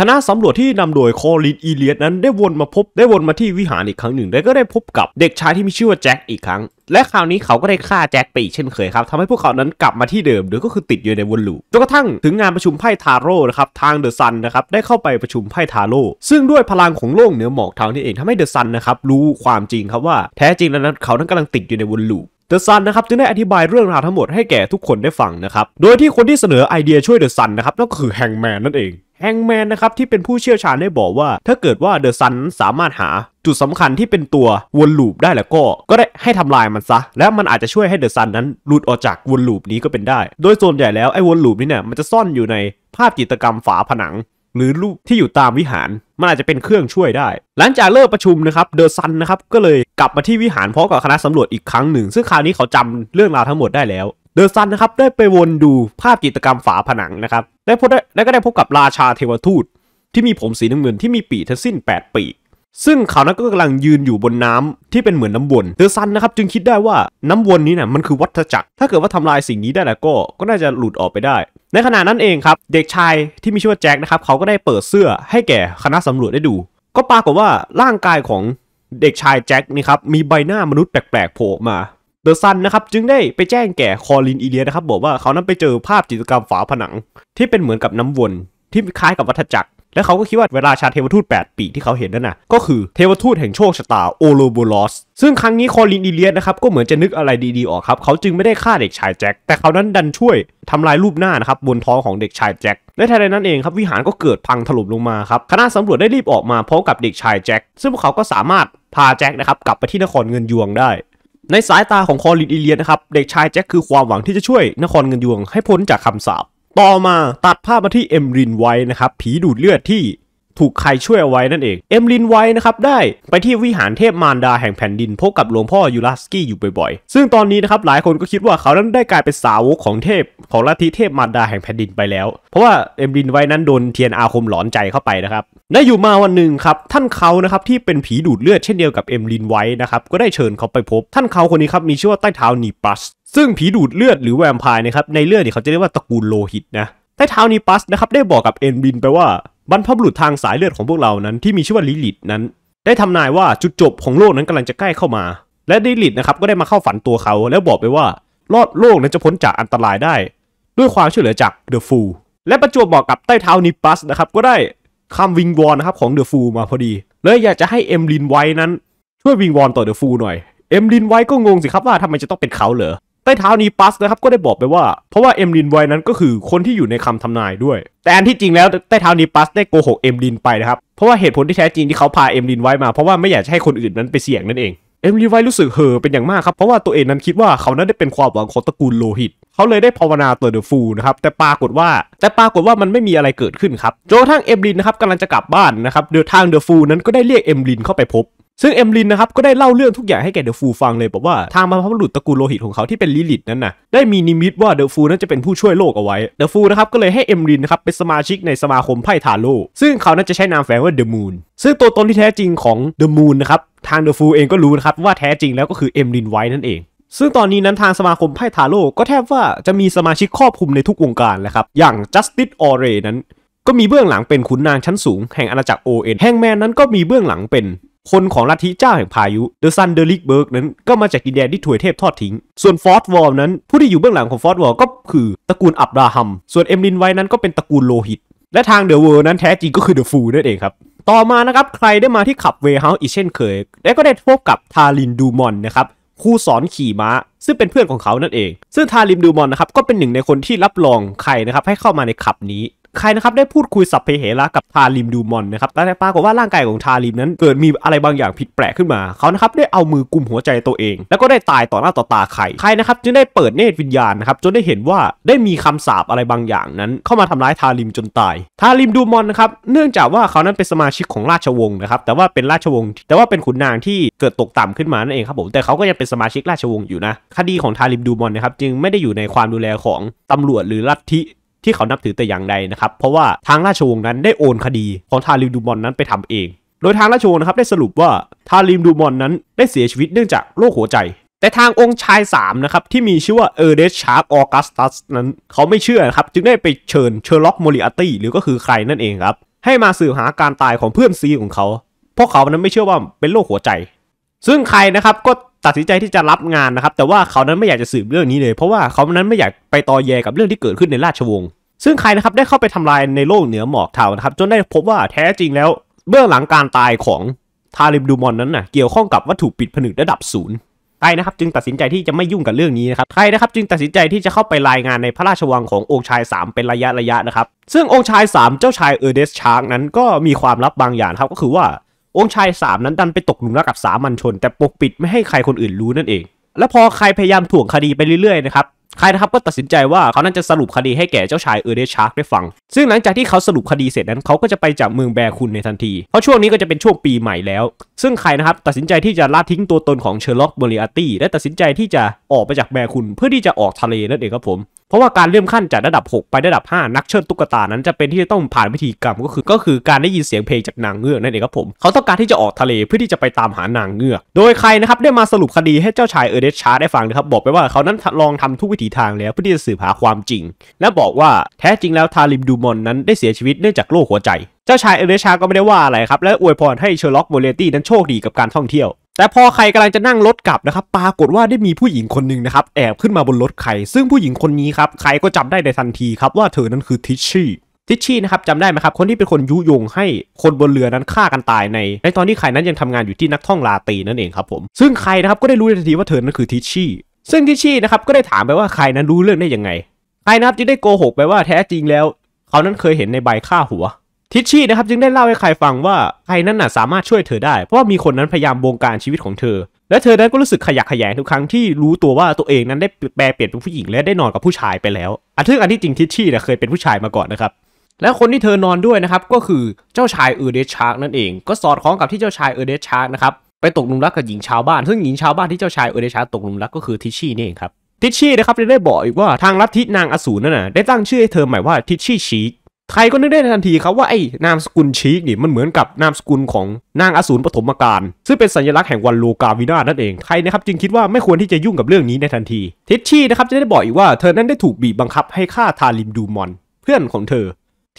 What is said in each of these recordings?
คณะสำรวจที่นำโดยโคลินอีเลียดนั้นได้วนมาพบได้วนมาที่วิหารอีกครั้งหนึ่ง และก็ได้พบกับเด็กชายที่มีชื่อว่าแจ็คอีกครั้ง และคราวนี้เขาก็ได้ฆ่าแจ็คไปอีกเช่นเคยครับทำให้พวกเขานั้นกลับมาที่เดิมหรือก็คือติดอยู่ในวนลูปจนกระทั่งถึงงานประชุมไพ่ทาโร่นะครับ ทางเดอะซันนะครับได้เข้าไปประชุมไพ่ทาโร่ซึ่งด้วยพลังของโลกเหนือหมอกทางนี้เองทำให้เดอะซันนะครับรู้ความจริงครับว่าแท้จริงแล้วนั้นเขานั้นกำลังติดอยู่ในวนลูปเดอะซันนะครับจึงได้อธิบายเรื่องราวทั้งหมดให้แก่ทุกคนได้ฟังนะครับโดยที่คนที่เสนอไอเดียช่วยเดอะซันนะครับก็คือแฮงแมนนั่นเองแฮงแมนนะครับ ที่เป็นผู้เชี่ยวชาญได้บอกว่า ถ้าเกิดว่าเดอะซันสามารถหาจุดสำคัญที่เป็นตัววนลูปได้แล้วก็ ก็ได้ให้ทำลายมันซะ แล้วมันอาจจะช่วยให้เดอะซันนั้นหลุดออกจากวนลูปนี้ก็เป็นได้ โดยส่วนใหญ่แล้ว ไอ้วนลูปนี้เนี่ย มันจะซ่อนอยู่ในภาพจิตรกรรมฝาผนัง หรือรูปที่อยู่ตามวิหารมันอาจจะเป็นเครื่องช่วยได้ หลังจากเลิกประชุมนะครับเดอะซันนะครับก็เลยกลับมาที่วิหารพร้อมกับคณะสำรวจอีกครั้งหนึ่งซึ่งคราวนี้เขาจำเรื่องราวทั้งหมดได้แล้วเดอะซันนะครับได้ไปวนดูภาพจิตรกรรมฝาผนังนะครับได้พบได้ก็ได้พบกับราชาเทวทูต ที่มีผมสีน้ำเงินที่มีปีทั้งสิ้น 8 ปี ซึ่งเขานั้นก็กำลังยืนอยู่บนน้ำที่เป็นเหมือนน้าวนเธอซันนะครับจึงคิดได้ว่าน้ำวนนี้นะ่ะมันคือวัฏจักร ถ้าเกิดว่าทำลายสิ่งนี้ได้แล้วก็ก็น่าจะหลุดออกไปได้ ในขณะนั้นเองครับ เด็กชายที่มีชื่อว่าแจ็คนะครับเขาก็ได้เปิดเสื้อให้แก่คณะสำรวจได้ดู ก็ปรากฏว่าร่างกายของเด็กชายแจ็คนี่ครับมีใบหน้ามนุษย์แปลกๆโผล่มาเดอะซันะครับจึงได้ไปแจ้งแก่คอลินอีเลียนะครับ บอกว่าเขานั้นไปเจอภาพจิตรกรรมฝาผนัง ที่เป็นเหมือนกับน้ำวนที่คล้ายกับวัฏจักรและเขาก็คิดว่าเวลาชาเทวทูต 8 ปีที่เขาเห็นนั่นนะก็คือเทวทูตแห่งโชคชะตาโอโลโบลอสซึ่งครั้งนี้คอลินอีเลียนะครับก็เหมือนจะนึกอะไรดีๆออกครับเขาจึงไม่ได้ฆ่าเด็กชายแจ็คแต่เขานั้นดันช่วยทำลายรูปหน้านะครับบนท้องของเด็กชายแจ็คและทันใดนั้นเองครับวิหารก็เกิดพังถล่มลงมาครับคณะสำรวจได้รีบออกมาพร้อมกับเด็กชายแจ็คซึ่งพวกเขาก็สามารถพาแจ็คนะครับกลับไปที่นครเงินยวงได้ในสายตาของคอลินอีเลียนะครับเด็กชายแจ็คคือความหวังที่จะช่วย นครเงินยวงให้พ้นจากคำสาปต่อมาตัดภาพมาที่เอ็มรินไว้นะครับผีดูดเลือดที่ถูกใครช่วยเอาไว้นั่นเองเอ็มลินไว้นะครับได้ไปที่วิหารเทพมารดาแห่งแผ่นดิน พบกับหลวงพ่อยูรัสกี้อยู่บ่อยๆ ซึ่งตอนนี้นะครับหลายคนก็คิดว่าเขานั้นได้กลายเป็นสาวกของเทพของลัทธิเทพมารดาแห่งแผ่นดินไปแล้ว เพราะว่าเอ็มลินไว้นั้นโดนเทียนอาคมหลอนใจเข้าไปนะครับ ได้อยู่มาวันหนึ่งครับ ท่านเขานะครับที่เป็นผีดูดเลือดเช่นเดียวกับเอ็มลินไว้นะครับก็ได้เชิญเขาไปพบท่านเขาคนนี้ครับมีชื่อว่าใต้เท้านีปัส ซึ่งผีดูดเลือดหรือแวมไพร์นะครับในเลือดเนี่ยเขาจะเรียกว่าตระกูลโลหิตนะใต้เท้านีปัสนะครับได้บอกกับเอ็มลินไปว่าบรรพบุรุษทางสายเลือดของพวกเรานั้นที่มีชื่อว่าลิลิตนั้น ได้ทำนายว่าจุดจบของโลกนั้นกำลังจะใกล้เข้ามา และลิลิตนะครับก็ได้มาเข้าฝันตัวเขา แล้วบอกไปว่า รอดโลกนั้นจะพ้นจากอันตรายได้ ด้วยความช่วยเหลือจากเดอะฟูล และประจวบเหมาะกับใต้เท้านิปัส นะครับก็ได้คำวิงวอนนะครับของเดอะฟูลมาพอดีเลยอยากจะให้เอ็มลินไว้นั้นช่วยวิงวอนต่อเดอะฟูลหน่อย เอ็มลินไว้ก็งงสิครับว่าทำไมจะต้องเป็นเขาเหรอใต้เท้านี้ปัสนะครับก็ได้บอกไปว่าเพราะว่าเอ็มลินไว้นั้นก็คือคนที่อยู่ในคำทำนายด้วย แต่อันที่จริงแล้วใต้เท้านี้ปัสได้โกหกเอ็มลินไปนะครับ เพราะว่าเหตุผลที่แท้จริงที่เขาพาเอ็มลินไวมาเพราะว่า ไม่อยากจะให้คนอื่นนั้นไปเสี่ยงนั่นเองเอ็มลินไวรู้สึกเห่อเป็นอย่างมากครับ เพราะว่าตัวเองนั้นคิดว่าเขานั้นได้เป็นความหวังของตระกูลโลหิต เขาเลยได้ภาวนาตัวเดอะฟูนะครับแต่ปรากฏว่า แต่ปรากฏว่ามันไม่มีอะไรเกิดขึ้นครับจนกระทั่งเอ็มลินนะครับกำลังจะกลับบ้านนะครับเดอนทางเดอะฟูนั้นก็ได้เรียกเอ็มลินเข้าไปพบซึ่งเอมลินนะครับ ก็ได้เล่าเรื่องทุกอย่างให้แก่เดอะฟูฟังเลยบอกว่า ทางบรรพบุรุษตระกูลโลหิตของเขาที่เป็นลิลิตนั้นนะได้มีนิมิตว่าเดอะฟูนั้นจะเป็นผู้ช่วยโลกเอาไว้เดอะฟูนะครับ ก็เลยให้เอมลินนะครับ เป็นสมาชิกในสมาคมไพ่ทาโร่ซึ่งเขานั้นจะใช้นามแฝงว่าเดอะมูนซึ่งตัวตนที่แท้จริงของเดอะมูนนะครับ ทางเดอะฟูเองก็รู้นะครับว่าแท้จริงแล้วก็คือเอมลินไว้นั่นเองซึ่งตอนนี้นั้นทางสมาคมไพ่ทาโร่ก็แทบว่าจะมีสมาชิกครอบคลุมในทุกวงการแล้วครับอย่าง Justice o r e นั้นก็มีเบื้องหลังเป็นขุนนางชั้นสูงแห่งอาณาจักรโอเอ็นแงแมนนั้นก็มีเบื้องหลังเป็นคนของลัทธิเจ้าแห่งพายุเดอะซันเดอริกเบิร์กนั้นก็มาจากดินแดนที่ถวยเทพทอดทิ้ง ส่วนฟอร์ดวอลนั้น ผู้ที่อยู่เบื้องหลังของฟอร์ดวอลก็คือตระกูลอับราฮัมส่วนเอ็มลินไว้นั้นก็เป็นตระกูลโลหิต และทางเดอะเวิร์นั้นแท้จริงก็คือเดอะฟูนั่นเองครับ ต่อมานะครับใครได้มาที่ขับเวเฮาส์อีกเช่นเคยและก็ได้พบกับทาลินดูมอนนะครับครูสอนขี่ม้าซึ่งเป็นเพื่อนของเขานั่นเอง ซึ่งทาลิมดูมอนนะครับก็เป็นหนึ่งในคนที่รับรองใครนะครับให้เข้ามาในขับนี้ใครนะครับได้พูดคุยสับเพเหระกับทาริมดูมอนนะครับแล่ปรากฏว่าร่างกายของทาริมนั้นเกิดมีอะไรบางอย่างผิดแปลกขึ้นมา เขานะครับได้เอามือกุมหัวใจตัวเอง แล้วก็ได้ตายต่อหน้าต่อตาใคร ใครนะครับจึงได้เปิดเนตรวิญญาณนะครับจนได้เห็นว่าได้มีคำสาปอะไรบางอย่างนั้น เข้ามาทำร้ายทาริมจนตาย ทาริมดูมอนนะครับเนื่องจากว่าเขานั้นเป็นสมาชิกของราชวงศ์นะครับแต่ว่าเป็นราชวงศ์แต่ว่าเป็นขุนนางที่เกิดตกต่ำขึ้นมานั่นเองครับผมแต่เขาก็ยังเป็นสมาชิกราชวงศ์อยู่นะคดีของทาริมดูมอนนะครับจึงไม่ได้อยู่ในความดูแลของตารวจหรือลัทธิที่เขานับถือแต่อย่างใดนะครับ เพราะว่าทางราชวงศ์นั้นได้โอนคดีของทาริมดูมอนนั้นไปทำเอง โดยทางราชวงศ์นะครับได้สรุปว่าทาริมดูมอนนั้นได้เสียชีวิตเนื่องจากโรคหัวใจ แต่ทางองค์ชาย3นะครับที่มีชื่อว่าเอเดชชาร์กออกัสตัสนั้น เขาไม่เชื่อนะครับจึงได้ไปเชิญเชอร์ล็อกโมริอัตี้หรือก็คือใครนั่นเองครับ ให้มาสืบหาการตายของเพื่อนซีของเขา เพราะเขานั้นไม่เชื่อว่าเป็นโรคหัวใจ ซึ่งใครนะครับก็ตัดสินใจที่จะรับงานนะครับแต่ว่าเขานั้นไม่อยากจะสืบเรื่องนี้เลย เพราะว่าเขานั้นไม่อยากไปตอแยกับเรื่องที่เกิดขึ้นในราชวงศ์ซึ่งใครนะครับได้เข้าไปทำลายในโลกเหนือหมอกเทานะครับจนได้พบว่าแท้จริงแล้ว เบื้องหลังการตายของทาริมดูมอนนั้นนะ่ะเกี่ยวข้องกับวัตถุปิดผนึกระดับศูนย์ใคยนะครับจึงตัดสินใจที่จะไม่ยุ่งกับเรื่องนี้นะครับใครนะครับจึงตัดสินใจที่จะเข้าไปรายงานในพระราชวังขององค์ชาย 3 เป็นระยะระยะนะครับซึ่งองค์ชาย 3 เจ้าชายเออเดสชาร์กนั้นก็มีความลับบางอย่างครับก็คือว่าองค์ชาย 3 นั้นดันไปตกหลุมรักกับสามัญชน แต่ปกปิดไม่ให้ใครคนอื่นรู้นั่นเอง และพอใครพยายามถ่วงคดีไปเรื่อยๆนะครับคายนะครับก็ตัดสินใจว่าเขานั้นจะสรุปคดีให้แก่เจ้าชายเออเดชาร์กได้ฟัง ซึ่งหลังจากที่เขาสรุปคดีเสร็จนั้นเขาก็จะไปจากเมืองแบคุนในทันทีเพราะช่วงนี้ก็จะเป็นช่วงปีใหม่แล้ว ซึ่งคายนะครับตัดสินใจที่จะลาทิ้งตัวตนของเชอร์ล็อกบริอาตี้และตัดสินใจที่จะออกไปจากแบคุนเพื่อที่จะออกทะเลนั่นเองครับผมเพราะว่าการเลื่อนขั้นจากระดับ 6 ไประดับ 5 นักเชิดตุ๊กตานั้นจะเป็นที่จะต้องผ่านพิธีกรรมก็คือก็คือการได้ยินเสียงเพลงจากนางเงือกนั่นเองครับผมเขาต้องการที่จะออกทะเลเพื่อที่จะไปตามหานางเงือกโดยใครนะครับได้มาสรุปคดีให้เจ้าชายเอเดชาได้ฟังนะครับบอกไปว่าเขานั้นลองทำทุกวิถีทางแล้วเพื่อที่จะสืบหาความจริง และบอกว่าแท้จริงแล้วทาริมดูมอนนั้นได้เสียชีวิตเนื่องจากโรคหัวใจเจ้าชายเอเดชาก็ไม่ได้ว่าอะไรครับและอวยพรให้เชอร์ล็อกโมเลตี้นั้นโชคดีกับการท่องเที่ยวแต่พอใครกำลังจะนั่งรถกลับนะครับ ปรากฏว่าได้มีผู้หญิงคนหนึ่งนะครับแอบขึ้นมาบนรถใคร ซึ่งผู้หญิงคนนี้ครับใครก็จำได้ในทันทีครับว่าเธอนั้นคือทิชชี่ทิชชี่นะครับจำได้ไหมครับคนที่เป็นคนยุยงให้คนบนเรือนั้นฆ่ากันตายในในตอนที่ใครนั้นยังทำงานอยู่ที่นักท่องลาตีนั่นเองครับผมซึ่งใครนะครับก็ได้รู้ทันทีว่าเธอนั้นคือทิชชี่ซึ่งทิชชี่นะครับก็ได้ถามไปว่าใครนั้นรู้เรื่องได้ยังไงใครนะครับจึงได้โกหกไปว่าแท้จริงแล้ว เขานั้นเคยเห็นในใบฆ่าหัวทิชชี่นะครับ จึงได้เล่าให้ใครฟังว่าใครนั้นน่ะสามารถช่วยเธอได้ เพราะว่ามีคนนั้นพยายามบงการชีวิตของเธอและเธอนั้นก็รู้สึกขยักขยงทุกครั้งที่รู้ตัวว่าตัวเองนั้นได้แปลเปลี่ยนเป็นผู้หญิงและได้นอนกับผู้ชายไปแล้วอันทึ่งอันที่จริงทิชชี่เนี่ยเคยเป็นผู้ชายมาก่อนนะครับและคนที่เธอนอนด้วยนะครับก็คือเจ้าชายเออร์เดชาร์ก นั่นเอง ก็สอดคล้องกับที่เจ้าชายเออร์เดชาร์กนะครับไปตกหลุมรักกับหญิงชาวบ้านซึ่งหญิงชาวบ้านที่เจ้าชายเออร์เดชาร์กตกหลุมรักก็คือทิชชี่นี่เองครับทิชชี่นะครับได้บอกอีกว่าทางลัทธินางอสูรนั่นน่ะได้ตั้งชื่อให้เธอใหม่ว่าทิชชี่ชีใครก็นึกได้ทันทีครับว่าไอ้นามสกุลชีกนี่มันเหมือนกับนามสกุลของนางอสูรปฐมกาลซึ่งเป็นสัญลักษณ์แห่งวันโลกาวินานั่นเองใครนะครับจึงคิดว่าไม่ควรที่จะยุ่งกับเรื่องนี้ในทันทีทิชชี่นะครับจะได้บอกอีกว่าเธอนั้นได้ถูกบีบบังคับให้ฆ่าทาริมดูมอน เพื่อนของเธอ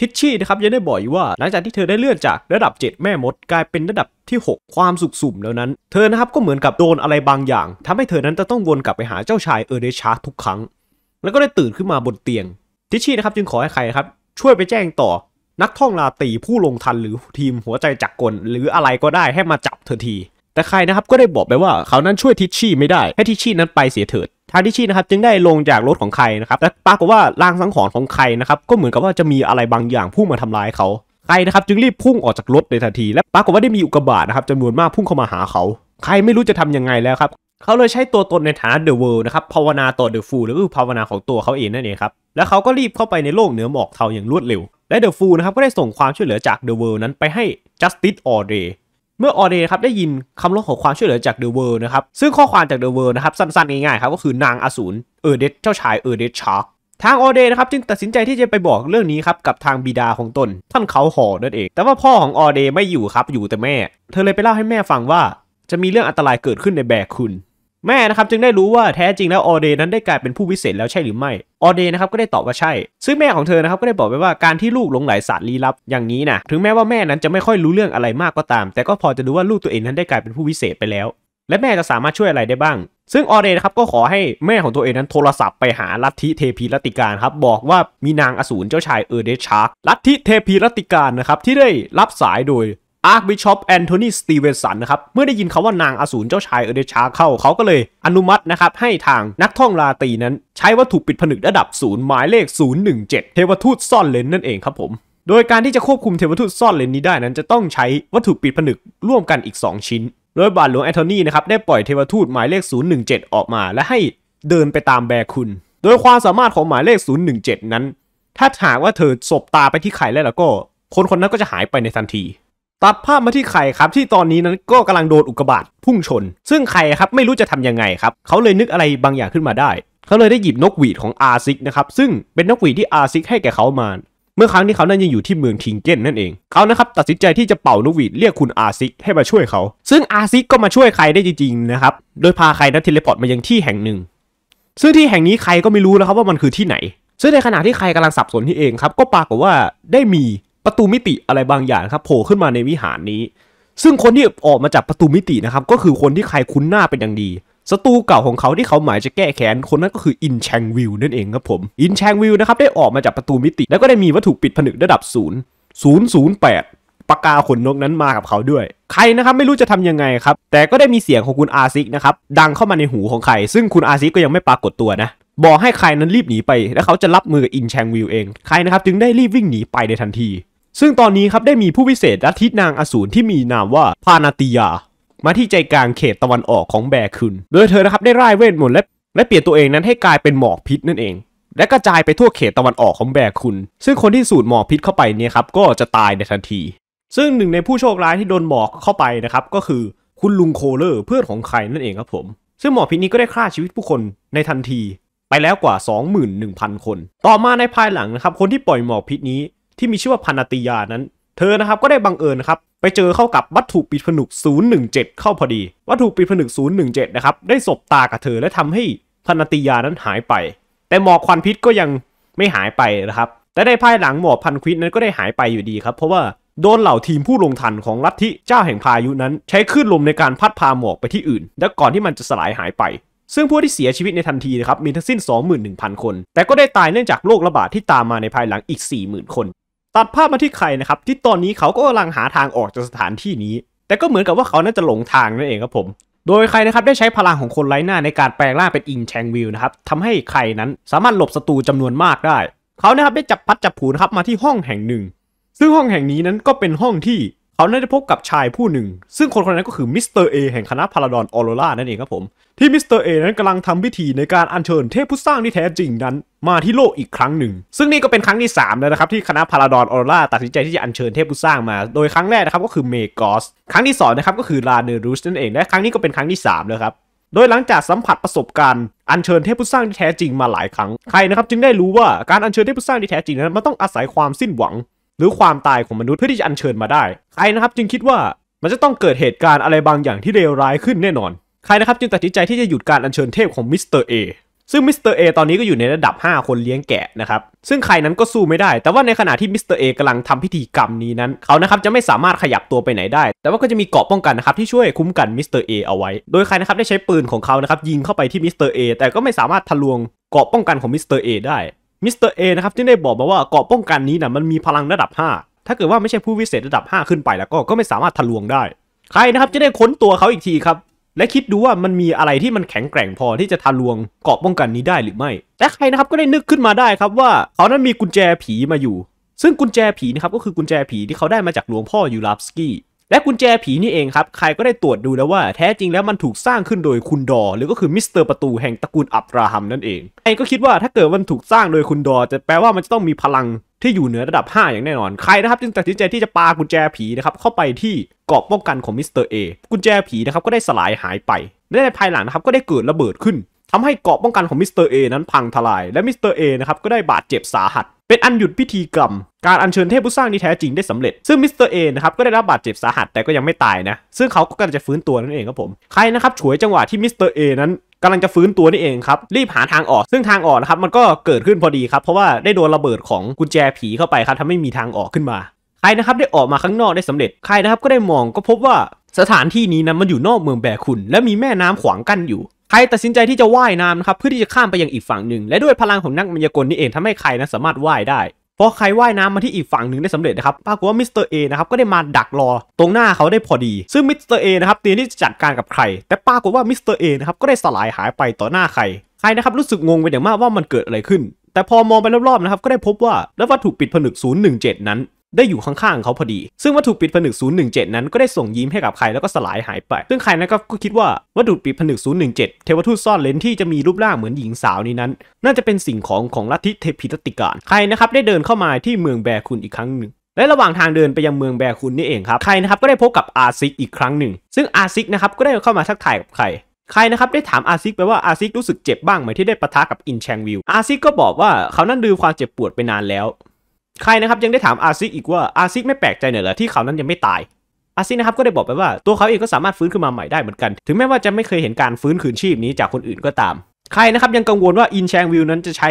ทิชชี่นะครับยังได้บอกอีกว่า หลังจากที่เธอได้เลื่อนจากระดับ 7 แม่มดกลายเป็นระดับที่ 6 ความสุขสุ่มแล้วนั้น เธอนะครับก็เหมือนกับโดนอะไรบางอย่าง ทำให้เธอนั้นจะต้องวนกลับไปหาเจ้าชายเอเดชาทุกครั้งแล้วก็ได้ตื่นขึ้นมาบนเตียงทิชชี่นะครับจึงขอให้ใครครับช่วยไปแจ้งต่อนักท่องราตีผู้ลงทันหรือทีมหัวใจจักรกล หรืออะไรก็ได้ให้มาจับเธอที แต่ใครนะครับก็ได้บอกไปว่าเขานั้นช่วยทิชชี่ไม่ได้ ให้ทิชชี่นั้นไปเสียเถิดทางทิชชี่นะครับ จึงได้ลงจากรถของใครนะครับแต่ปรากฏว่าร่างสังหรณ์ของใครนะครับ ก็เหมือนกับว่าจะมีอะไรบางอย่างพุ่งมาทำลายเขา ใครนะครับจึงรีบพุ่งออกจากรถในทันทีและปรากฏว่าได้มีอุกกาบาตนะครับจำนวนมากพุ่งเข้ามาหาเขา ใครไม่รู้จะทํำยังไงแล้วครับเขาเลยใช้ตัวตนในฐานะเดอะเวิลด์นะครับภาวนาต่อเดอะฟูลหรือภาวนาของตัวเขาเองนั่นเองครับแล้วเขาก็รีบเข้าไปในโลกเหนือหมอกเทาอย่างรวดเร็ว และเดอะฟูลนะครับก็ได้ส่งความช่วยเหลือจากเดอะเวิลด์นั้นไปให้จัสติสออเดย์เมื่อออเดย์ครับได้ยินคำร้องขอความช่วยเหลือจากเดอะเวิลด์นะครับซึ่งข้อความจากเดอะเวิลด์นะครับสั้นๆ ง่ายๆครับก็คือนางอสูรเออเดชเจ้าชายเออเดชชาร์กทางออเดย์นะครับจึงตัดสินใจที่จะไปบอกเรื่องนี้ครับกับทางบิดาของตนท่านเขาหอนั่นเองแต่ว่าพ่อของออเดย์ไม่อยู่ครับอยู่แต่แม่ เธอเลยไปเล่าให้แม่ฟังว่าจะมีเรื่องอันตรายเกิดขึ้นในแบกคุณแม่นะครับจึงได้รู้ว่าแท้จริงแล้วออเดนั้นได้กลายเป็นผู้วิเศษแล้วใช่หรือไม่ออเดนะครับก็ได้ตอบว่าใช่ ซึ่งแม่ของเธอนะครับก็ได้บอกไปว่าการที่ลูกหลงไหลศาสตร์ลี้ลับอย่างนี้นะถึงแม้ว่าแม่นั้นจะไม่ค่อยรู้เรื่องอะไรมากก็ตาม แต่ก็พอจะรู้ว่าลูกตัวเองนั้นได้กลายเป็นผู้วิเศษไปแล้ว และแม่จะสามารถช่วยอะไรได้บ้าง ซึ่งออเดนะครับก็ขอให้แม่ของตัวเองนั้นโทรศัพท์ไปหาลัทธิเทพีรติการครับบอกว่ามีนางอสูรเจ้าชายเออเดชาร์ลัทธิเทพีรติการนะครับที่ได้รับสายโดยอาร์คบิชอปแอนโทนีสตีเวนสันนะครับเมื่อได้ยินคาว่านางอสูรเจ้าชายเอเดชาเข้าเขาก็เลยอนุมัตินะครับให้ทางนักท่องราตีนั้นใช้วัตถุปิดผนึกระดับศูนย์หมายเลข 017 เทวทูตซ่อนเลนนั่นเองครับผม โดยการที่จะควบคุมเทวทูตซ่อนเลนนี้ได้นั้นจะต้องใช้วัตถุปิดผนึกร่วมกันอีก 2 ชิ้น โดยบาทหลวงแอนโทนีนะครับได้ปล่อยเทวทูตหมายเลข017ออกมา และให้เดินไปตามแบคุณโดยความสามารถของหมายเลข 017 นั้น ถ้าหากว่าเธอสบตาไปที่ใครแล้วก็ คนคนนั้นก็จะหายไปในทันทีตัดภาพมาที่ไข่ครับที่ตอนนี้นั้นก็กำลังโดนอุกกาบาตพุ่งชน ซึ่งไข่ครับไม่รู้จะทํำยังไงครับเขาเลยนึกอะไรบางอย่างขึ้นมาได้ เขาเลยได้หยิบนกหวีดของอาซิกนะครับ ซึ่งเป็นนกหวีดที่อาซิกให้แก่เขามา เมื่อครั้งที่เขานั้นยังอยู่ที่เมืองทิงเก้นนั่นเองเขานะครับตัดสินใจที่จะเป่านกหวีดเรียกคุณอาซิกให้มาช่วยเขาซึ่งอาซิกก็มาช่วยไข่ได้จริงๆนะครับโดยพาไข่นั้นเทเลพอร์ตมายังที่แห่งหนึ่งซึ่งที่แห่งนี้ไข่ก็ไม่รู้นะครับว่ามันคือที่ไหนซึ่งในขณะที่ใครกำลังสับสนที่เองครับ ก็ปรากฏว่าได้มีประตูมิติอะไรบางอย่างครับโผล่ขึ้นมาในวิหารนี้ ซึ่งคนที่ออกมาจากประตูมิตินะครับก็คือคนที่ใครคุ้นหน้าเป็นอย่างดี ศัตรูเก่าของเขาที่เขาหมายจะแก้แค้นคนนั้นก็คืออินแชงวิลนั่นเองครับผม อินแชงวิลนะครับได้ออกมาจากประตูมิติ แล้วก็ได้มีวัตถุปิดผนึกระดับ 0 008ปากกาขนนกนั้นมากับเขาด้วย ใครนะครับไม่รู้จะทำยังไงครับ แต่ก็ได้มีเสียงของคุณอาซิกนะครับดังเข้ามาในหูของใคร ซึ่งคุณอาซิกก็ยังไม่ปรากฏตัวนะ บอกให้ใครนั้นรีบหนีไป แลวเขาจะรับมือกับอินแชงวิลเอง ใครนะครับจึงได้รีบวิ่งหนีไปในทันทีซึ่งตอนนี้ครับได้มีผู้พิเศษลัทธินางอสูรที่มีนามว่าพานาติยา มาที่ใจกลางเขตตะวันออกของแบคุนโดยเธอนะครับได้ร่ายเวทมนต์และและเปลี่ยนตัวเองนั้นให้กลายเป็นหมอกพิษนั่นเอง และกระจายไปทั่วเขตตะวันออกของแบคุนซึ่งคนที่สูดหมอกพิษเข้าไปเนี่ยครับก็จะตายในทันที ซึ่งหนึ่งในผู้โชคร้ายที่โดนหมอกเข้าไปนะครับก็คือคุณลุงโคเลอร์เพื่อนของใครนั่นเองครับผมซึ่งหมอกพิษนี้ก็ได้ฆ่าชีวิตผู้คนในทันที ไปแล้วกว่า21,000 คน ต่อมาในภายหลังนะครับคนที่ปล่อยหมอกพิษนี้ที่มีชื่อว่าพันติยานั้น เธอนะครับก็ได้บังเอิญครับไปเจอเข้ากับวัตถุปิดผนึก017 เข้าพอดี วัตถุปิดผนึก 017 นะครับได้สบตากับเธอและทำให้พันติยานั้นหายไป แต่หมอกควันพิษก็ยังไม่หายไปนะครับ แต่ในภายหลังหมอกพันควิดนั้นก็ได้หายไปอยู่ดีครับ เพราะว่าโดนเหล่าทีมผู้ลงทันของลัทธิเจ้าแห่งพายุนั้น ใช้คลื่นลมในการพัดพาหมอกไปที่อื่น และก่อนที่มันจะสลายหายไป ซึ่งผู้ที่เสียชีวิตในทันทีนะครับมีทั้งสิ้น 21,000 คน แต่ก็ได้ตายเนื่องจากโรคระบาดที่ตามมาในภายหลังอีก 40,000 คนตัดภาพมาที่ใครนะครับที่ตอนนี้เขาก็กำลังหาทางออกจากสถานที่นี้ แต่ก็เหมือนกับว่าเขาน่าจะหลงทางนั่นเองครับผม โดยใครนะครับได้ใช้พลังของคนไร้หน้าในการแปลงร่างเป็นอิงแชงวิลนะครับทำให้ใครนั้นสามารถหลบศัตรูจำนวนมากได้ เขานะครับได้จับพัดจับผูนะครับมาที่ห้องแห่งหนึ่ง ซึ่งห้องแห่งนี้นั้นก็เป็นห้องที่เขาได้พบกับชายผู้หนึ่ง ซึ่งคนคนนั้นก็คือมิสเตอร์เอแห่งคณะพาราดอนออโรรานั่นเองครับผม ที่มิสเตอร์เอนั้นกำลังทำพิธีในการอัญเชิญเทพผู้สร้างที่แท้จริงนั้น มาที่โลกอีกครั้งหนึ่ง ซึ่งนี่ก็เป็นครั้งที่ 3 แล้วนะครับ ที่คณะพาราดอนออโรราตัดสินใจที่จะอัญเชิญเทพผู้สร้างมา โดยครั้งแรกนะครับก็คือเมกอสครั้งที่2นะครับก็คือลาเนรุสนั่นเองและครั้งนี้ก็เป็นครั้งที่3แล้วครับโดยหลังจากสัมผัสประสบการณ์อัญเชิญเทพผู้สร้างที่แท้จริงมาหลายครั้งใครนะครับจึงได้รู้ว่าการอัญเชิญเทพผู้สร้างที่แท้จริงนั้นมันต้องอาศัยความสิ้นหวังหรือความตายของมนุษย์เพื่อที่จะอัญเชิญมาได้ ใครนะครับจึงคิดว่ามันจะต้องเกิดเหตุการณ์อะไรบางอย่างที่เลวร้ายขึ้นแน่นอน ใครนะครับ จึงตัดสินใจที่จะหยุดการอัญเชิญเทพของมิสเตอร์เอ ซึ่งมิสเตอร์เอตอนนี้ก็อยู่ในระดับ 5 คนเลี้ยงแกะนะครับ ซึ่งใครนั้นก็สู้ไม่ได้ แต่ว่าในขณะที่มิสเตอร์เอกำลังทำพิธีกรรมนี้นั้น เขานะครับจะไม่สามารถขยับตัวไปไหนได้ แต่ว่าก็จะมีเกราะป้องกันนะครับที่ช่วยคุ้มกันมิสเตอร์เอเอาไว้ โดยใครนะครับได้ใช้ปืนของเขานะครับยิงเข้าไปที่มิสเตอร์เอแต่ก็ไม่สามารถทะลวงเกราะป้องกันของมิสเตอร์เอได้มิสเตอร์เอนะครับที่ได้บอกมาว่าเกราะป้องกันนี้นะมันมีพลังระดับ 5 ถ้าเกิดว่าไม่ใช่ผู้วิเศษระดับ 5 ขึ้นไปแล้วก็ก็ไม่สามารถทะลวงได้ ใครนะครับจะได้ค้นตัวเขาอีกทีครับ และคิดดูว่ามันมีอะไรที่มันแข็งแกร่งพอที่จะทะลวงเกราะป้องกันนี้ได้หรือไม่ แต่ใครนะครับก็ได้นึกขึ้นมาได้ครับว่าเขานั้นมีกุญแจผีมาอยู่ ซึ่งกุญแจผีนะครับก็คือกุญแจผีที่เขาได้มาจากหลวงพ่อยูราฟสกี้และกุญแจผีนี่เองครับ ใครก็ได้ตรวจดูแล้วว่า แท้จริงแล้วมันถูกสร้างขึ้นโดยคุณดอ หรือก็คือมิสเตอร์ประตูแห่งตระกูลอับราฮัมนั่นเองไอ้ก็คิดว่าถ้าเกิดมันถูกสร้างโดยคุณดอ จะแปลว่ามันจะต้องมีพลังที่อยู่เหนือระดับ 5 อย่างแน่นอน ใครนะครับจึงตัดสินใจที่จะปากุญแจผีนะครับเข้าไปที่เกราะป้องกันของมิสเตอร์เอกุญแจผีนะครับก็ได้สลายหายไป และในภายหลังนะครับก็ได้เกิดระเบิดขึ้นทำให้เกราะป้องกันของมิสเตอร์เอนั้นพังทลายและมิสเตอร์เอนะครับก็ได้บาดเจ็บสาหัสเป็นอันหยุดพิธีกรรม การอัญเชิญเทพผู้สร้างนี้แท้จริงได้สำเร็จซึ่งมิสเตอร์เอนะครับก็ได้รับบาดเจ็บสาหัส แต่ก็ยังไม่ตายนะซึ่งเขาก็กำลังจะฟื้นตัวนั่นเองครับผม ใครนะครับฉวยจังหวะที่มิสเตอร์เอนั้นกำลังจะฟื้นตัวนี่เองครับ รีบหาทางออก ซึ่งทางออกนะครับมันก็เกิดขึ้นพอดีครับเพราะว่าได้โดนระเบิดของกุญแจผีเข้าไปครับทำให้มีทางออกขึ้นมา ใครนะครับได้ออกมาข้างนอกได้สำเร็จใครนะครับก็ได้มองก็พบว่าสถานที่นี้นะมันอยู่นอกเมืองแบคุนและมีแม่น้ำขวางกั้นอยู่ ใครตัดสินใจที่จะว่ายน้ำนะครับ เพื่อที่จะข้ามไปยังอีกฝั่งหนึ่ง และด้วยพลังของนักมายากลนี่เอง ทำให้ใครนะสามารถว่ายได้พอใครว่ายน้ำมาที่อีกฝั่งหนึ่งได้สำเร็จนะครับปรากฏว่ามิสเตอร์เอนะครับก็ได้มาดักรอตรงหน้าเขาได้พอดี ซึ่งมิสเตอร์เอนะครับเตรียมที่จะจัดการกับใครแต่ปรากฏว่ามิสเตอร์เอนะครับก็ได้สลายหายไปต่อหน้าใคร ใครนะครับรู้สึกงงไปอย่างมากว่ามันเกิดอะไรขึ้น แต่พอมองไปรอบๆนะครับก็ได้พบว่าและวัตถุปิดผนึก017 นั้นได้อยู่ข้างๆเขาพอดี ซึ่งวัตถุปิดผนึก 017 นั้นก็ได้ส่งยิ้มให้กับใครแล้วก็สลายหายไป ซึ่งใครนั้นก็คิดว่าวัตถุปิดผนึก 017 เทวทูตซ่อนเลนที่จะมีรูปร่างเหมือนหญิงสาวนี้นั้น น่าจะเป็นสิ่งของของลัทธิเทพิตติการ ใครนะครับได้เดินเข้ามาที่เมืองแบคุนอีกครั้งหนึ่ง และระหว่างทางเดินไปยังเมืองแบคุนนี่เองครับ ใครนะครับก็ได้พบกับอาซิกอีกครั้งหนึ่ง ซึ่งอาซิกนะครับก็ได้เข้ามาทักทายกับใคร ใครนะครับได้ถามอาซิกไปว่าอาซิกรู้สึกเจ็บบ้างไหมที่ได้ปะทะกับอินแชงวิลอาซิกก็บอกว่าเขานั่นดืความเจ็บปวดไปนานแล้วใครนะครับยังได้ถามอาซิกอีกว่าอาซิกไม่แปลกใจเหนือเหรอที่เขานั้นยังไม่ตายอาซิกนะครับก็ได้บอกไปว่าตัวเขาเองก็สามารถฟื้นขึ้นมาใหม่ได้เหมือนกัน ถึงแม้ว่าจะไม่เคยเห็นการฟื้นคืนชีพนี้จากคนอื่นก็ตาม ใครนะครับยังกังวลว่าอินแชงวิลนั้นจะใช้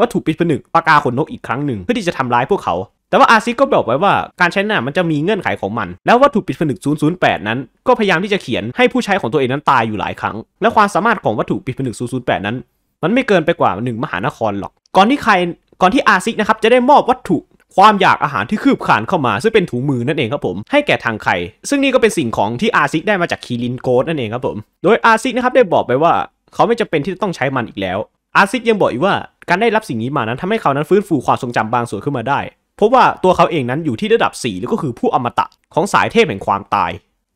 วัตถุปิดผนึกปากกาขนนกอีกครั้งหนึ่ง เพื่อที่จะทำร้ายพวกเขา แต่ว่าอาซิกก็บอกไว้ว่าการใช้นน้ามันจะมีเงื่อนไขของมัน แล้ววัตถุปิดผนึก 008 นั้นก็พยายามที่จะเขียนให้ผู้ใช้ของตัวเองนั้นตายอยู่หลายครั้ง และความสามารถของวัตถุปิดผนึก008 นั้น มันไม่เกินไปกว่า1มหานครหรอกก่อนที่ใครก่อนที่อาซิกนะครับจะได้มอบวัตถุความอยากอาหารที่คืบขานเข้ามาซึ่งเป็นถุงมือนั่นเองครับผม ให้แก่ทางไข่ซึ่งนี่ก็เป็นสิ่งของที่อาซิกได้มาจากคีรินโกดนั่นเองครับผม โดยอาซิกนะครับได้บอกไปว่าเขาไม่จำเป็นที่จะต้องใช้มันอีกแล้วอาซิกยังบอกอีกว่า การได้รับสิ่งนี้มานั้นทำให้เขานั้นฟื้นฟูความทรงจำบางส่วนขึ้นมาได้เพราะว่าตัวเขาเองนั้นอยู่ที่ระดับ4แล้วก็คือผู้อมตะของสายเทพแห่งความตาย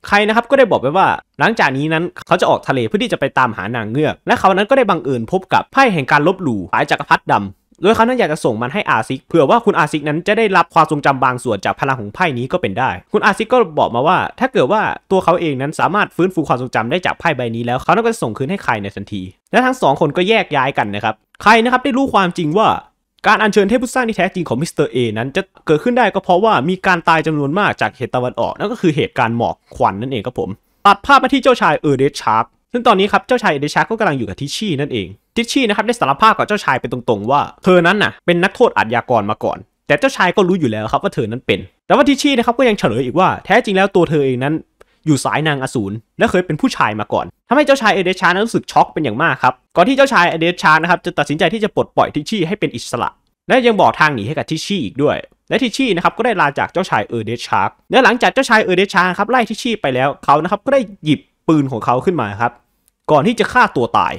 ใครนะครับก็ได้บอกไปว่า หลังจากนี้นั้นเขาจะออกทะเลเพื่อที่จะไปตามหานางเงือกและเขานั้นก็ได้บังเอิญพบกับไพ่แห่งการลบหลู่สายจักรพรรดิดำโดยเขานั้นอยากจะส่งมันให้อาซิกเผื่อว่าคุณอาซิกนั้นจะได้รับความทรงจำบางส่วนจากพลังของไพ่นี้ก็เป็นได้ คุณอาซิกก็บอกมาว่าถ้าเกิดว่าตัวเขาเองนั้นสามารถฟื้นฟูความทรงจำได้จากไพ่ใบนี้แล้วเขาต้อก็จะส่งคืนให้ใครในทันที และทั้งสองคนก็แยกย้ายกันนะครับใครนะครับได้รู้ความจริงว่าการอัญเชิญเทพผู้สร้างที่แท้จริงของมิสเตอร์เอนั้นจะเกิดขึ้นได้ก็เพราะว่า มีการตายจำนวนมากจากเหตุตะวันออกนั่นก็คือเหตุการณ์หมอกควันนั่นเองครับผมตัดภาพมาที่เจ้าชายเออเดชชาร์ปซึ่งตอนนี้ครับเจ้าชายเดชาก็กำลังอยู่กับทิชชี่นั่นเองทิชชี่นะครับได้สารภาพกับเจ้าชายไปตรงๆ ว่าเธอนั้นน่ะเป็นนักโทษอาญากรมาก่อน แต่เจ้าชายก็รู้อยู่แล้วครับว่าเธอนั้นเป็น แต่ว่าทิชชี่นะครับก็ยังเฉลยอีกว่าแท้จริงแล้วตัวเธอเองนั้นอยู่สายนางอสูร และเคยเป็นผู้ชายมาก่อน ทำให้เจ้าชายเอเดชานั้นรู้สึกช็อกเป็นอย่างมากครับก่อนที่เจ้าชายเอเดชานะครับจะตัดสินใจที่จะปลดปล่อยทิชชี่ให้เป็นอิสระ และยังบอกทางหนีให้กับทิชชี่อีกด้วย และทิชชี่นะครับก็ได้ลาจากเจ้าชายเอเดชาและหลังจากเจ้าชายเอเดชาครับไล่ทิชชี่ไปแล้วเขานะครับก็ได้หยิบปืนของเขาขึ้นมาครับก่อนที่จะฆ่าตัวตาย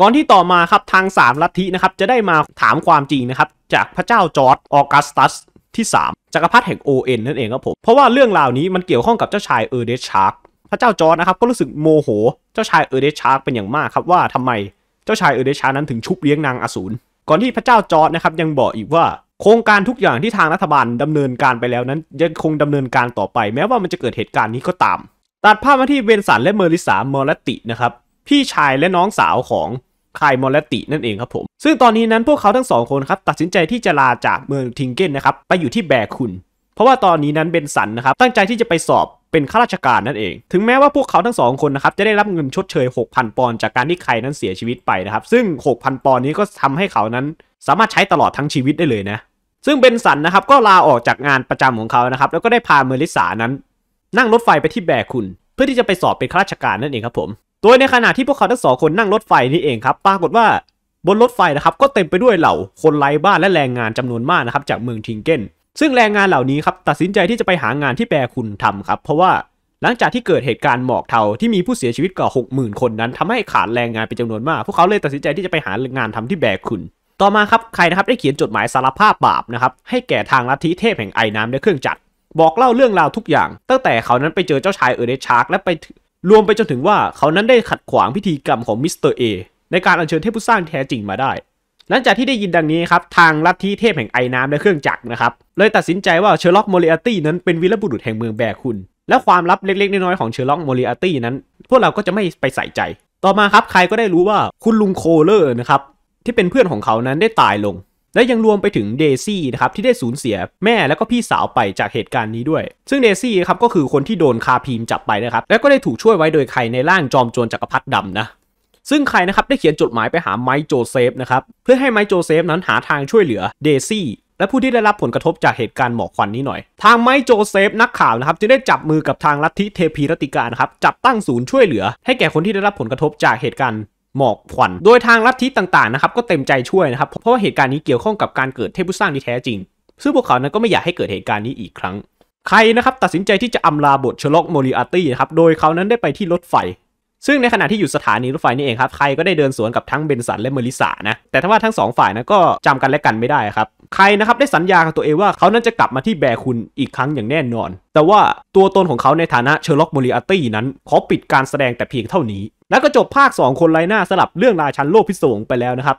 ก่อนที่ต่อมาครับทางสามลัทธินะครับ จะได้มาถามความจริงนะครับ จากพระเจ้าจอร์ดออกัสตัสที่ 3จักรพรรดิแห่งโอเอ็นนั่นเองครับผม เพราะว่าเรื่องราวนี้มันเกี่ยวข้องกับเจ้าชายเออเดชชาร์กพระเจ้าจอร์ดนะครับก็รู้สึกโมโห เจ้าชายเออเดชชาร์กเป็นอย่างมากครับว่าทำไมเจ้าชายเออเดชชาร์กนั้นถึงชุบเลี้ยงนางอสูรก่อนที่พระเจ้าจอร์ดนะครับยังบอกอีกว่าโครงการทุกอย่างที่ทางรัฐบาลดำเนินการไปแล้วนั้นยังคงดำเนินการต่อไป แม้ว่ามันจะเกิดเหตุการณ์นี้ก็ตามตัดภาพมาที่เบนสันและเมอริสามอลตินะครับ พี่ชายและน้องสาวของคายมอลตินั่นเองครับผม ซึ่งตอนนี้นั้นพวกเขาทั้งสองคนครับตัดสินใจที่จะลาจากเมืองทิงเกนนะครับไปอยู่ที่แบคุนเพราะว่าตอนนี้นั้นเบนสันนะครับตั้งใจที่จะไปสอบเป็นข้าราชการนั่นเอง ถึงแม้ว่าพวกเขาทั้งสองคนนะครับจะได้รับเงินชดเชย 6,000 ปอนด์จากการที่ใครนั้นเสียชีวิตไปนะครับ ซึ่ง6,000 ปอนด์นี้ก็ทำให้เขานั้น สามารถใช้ตลอดทั้งชีวิตได้เลยนะซึ่งเบนสันนะครับก็ลาออกจากงานประจำของเขานะครับแล้วก็ได้พาเมลิสานั้นนั่งรถไฟไปที่แบคุณพื่อที่จะไปสอบเป็นข้าราชการนั่นเองครับผมโดยในขณะที่พวกเขาทั้งสองคนนั่งรถไฟนี่เองครับ ปรากฏว่าบนรถไฟนะครับก็เต็มไปด้วยเหล่าคนไร้บ้านและแรงงานจำนวนมากนะครับจากเมืองทิงเกนซึ่งแรงงานเหล่านี้ครับตัดสินใจที่จะไปหางานที่แปรคุณทำครับ เพราะว่าหลังจากที่เกิดเหตุการณ์หมอกเทาที่มีผู้เสียชีวิตกว่าหกหมื่นคน นั้น ทำให้ขาดแรงงานเป็นจำนวนมาก พวกเขาเลยตัดสินใจที่จะไปหางานทำที่แบกคุณ ต่อมาครับใครนะครับได้เขียนจดหมายสารภาพบาปนะครับให้แก่ทางลัทธิเทพแห่งไอ้น้ำ้วยเครื่องจักรบอกเล่าเรื่องราวทุกอย่าง ตั้งแต่เขานั้นไปเจอเจ้าชายเออเดชาร์ก และไปรวมไปจนถึงว่าเขานั้นได้ขัดขวางพิธีกรรมของมิสเตอร์เอในการอัญเชิญเทพผู้สร้างแท้จริงมาได้หลังจากที่ได้ยินดังนี้ครับ ทางลัทธิเทพแห่งไอ้น้ำและเครื่องจักรนะครับ เลยตัดสินใจว่าเชอร์ล็อกโมเรียตี้นั้นเป็นวีรบุรุษแห่งเมืองแบคุนและความลับเล็กๆ น้อยๆของเชอร์ล็อกโมเรียตี้นั้นพวกเราก็จะไม่ไปใส่ใจ ต่อมาครับใครก็ได้รู้ว่าคุณลุงโคเลอร์นะครับที่เป็นเพื่อนของเขานั้นได้ตายลงและยังรวมไปถึงเดซี่นะครับที่ได้สูญเสียแม่แล้วก็พี่สาวไปจากเหตุการณ์นี้ด้วย ซึ่งเดซี่ครับก็คือคนที่โดนคาพีมจับไปนะครับ และก็ได้ถูกช่วยไว้โดยใครในร่างจอมโจรจักรพรรดิดำนะ ซึ่งใครนะครับได้เขียนจดหมายไปหาไมค์โจเซฟนะครับ เพื่อให้ไมค์โจเซฟนั้นหาทางช่วยเหลือเดซี่และผู้ที่ได้รับผลกระทบจากเหตุการณ์หมอกควันนี้หน่อย ทางไมค์โจเซฟนักข่าวนะครับจึงได้จับมือกับทางลัทธิเทพีรติการครับจับตั้งศูนย์ช่วยเหลือ ให้แก่คนที่ได้รับผลกระทบจากเหตุการณ์หมอกควัน โดยทางลัทธิต่างๆนะครับก็เต็มใจช่วยนะครับ เพราะว่าเหตุการณ์นี้เกี่ยวข้องกับการเกิดเทพผู้สร้างที่แท้จริง ซึ่งพวกเขานั้นก็ไม่อยากให้เกิดเหตุการณ์นี้อีกครั้ง ใครนะครับตัดสินใจที่จะอำลาบทเชล็อกโมริอาร์ตี้นะครับ โดยเขานั้นได้ไปที่รถไฟซึ่งในขณะที่อยู่สถานีรถไฟนี่เองครับ ใครก็ได้เดินสวนกับทั้งเบนสันและเมลิสานะ แต่ถ้าว่าทั้งสองฝ่ายนะก็จำกันและกันไม่ได้ครับ ใครนะครับได้สัญญากับตัวเองว่าเขานั้นจะกลับมาที่แบร์คุณอีกครั้งอย่างแน่นอน แต่ว่าตัวตนของเขาในฐานะเชอร์ล็อกโมริอาตี้นั้น ขอปิดการแสดงแต่เพียงเท่านี้แล้วก็จบภาค2คนไร้หน้าสลับเรื่องราชันโลกพิศวงไปแล้วนะครับ